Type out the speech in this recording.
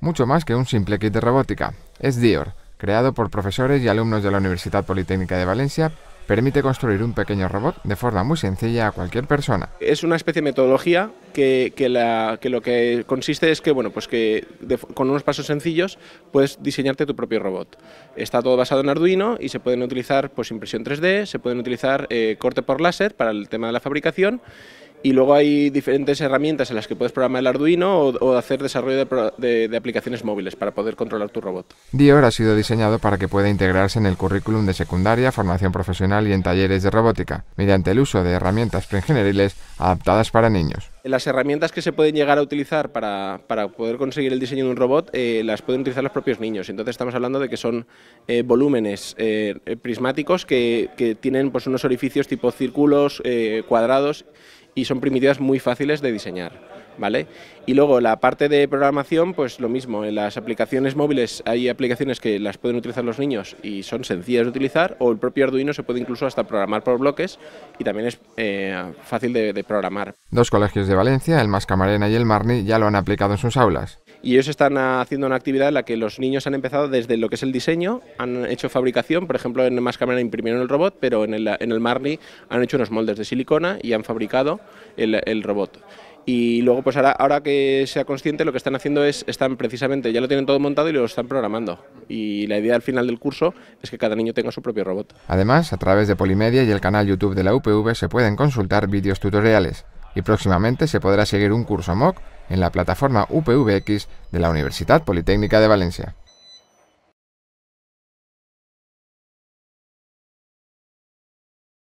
mucho más que un simple kit de robótica. Es Dior, creado por profesores y alumnos de la Universidad Politécnica de Valencia permite construir un pequeño robot de forma muy sencilla a cualquier persona. Es una especie de metodología que, lo que consiste es que, bueno, pues que con unos pasos sencillos puedes diseñarte tu propio robot. Está todo basado en Arduino y se pueden utilizar pues, impresión 3D, se pueden utilizar eh, corte por láser para el tema de la fabricación y luego hay diferentes herramientas en las que puedes programar el Arduino o, hacer desarrollo de, aplicaciones móviles para poder controlar tu robot. Dior ha sido diseñado para que pueda integrarse en el currículum de secundaria, formación profesional y en talleres de robótica, mediante el uso de herramientas preingenieriles adaptadas para niños. Las herramientas que se pueden llegar a utilizar para, poder conseguir el diseño de un robot eh, las pueden utilizar los propios niños. Entonces estamos hablando de que son eh, volúmenes eh, prismáticos que, tienen pues, unos orificios tipo círculos, cuadrados y son primitivas muy fáciles de diseñar. ¿Vale? Y luego la parte de programación, pues lo mismo, en las aplicaciones móviles hay aplicaciones que las pueden utilizar los niños y son sencillas de utilizar, o el propio Arduino se puede incluso hasta programar por bloques y también es eh, fácil de, de programar. Dos colegios de Valencia, el Mascamarena y el Marni, ya lo han aplicado en sus aulas y ellos están haciendo una actividad en la que los niños han empezado desde lo que es el diseño, han hecho fabricación, por ejemplo en más cámara imprimieron el robot, pero en el, en Marley han hecho unos moldes de silicona y han fabricado el, robot y luego pues ahora, ahora que sea consciente lo que están haciendo es, están precisamente, ya lo tienen todo montado y lo están programando y la idea al final del curso es que cada niño tenga su propio robot. Además, a través de Polimedia y el canal YouTube de la UPV se pueden consultar vídeos tutoriales y próximamente se podrá seguir un curso MOOC en la plataforma UPVX de la Universidad Politécnica de Valencia.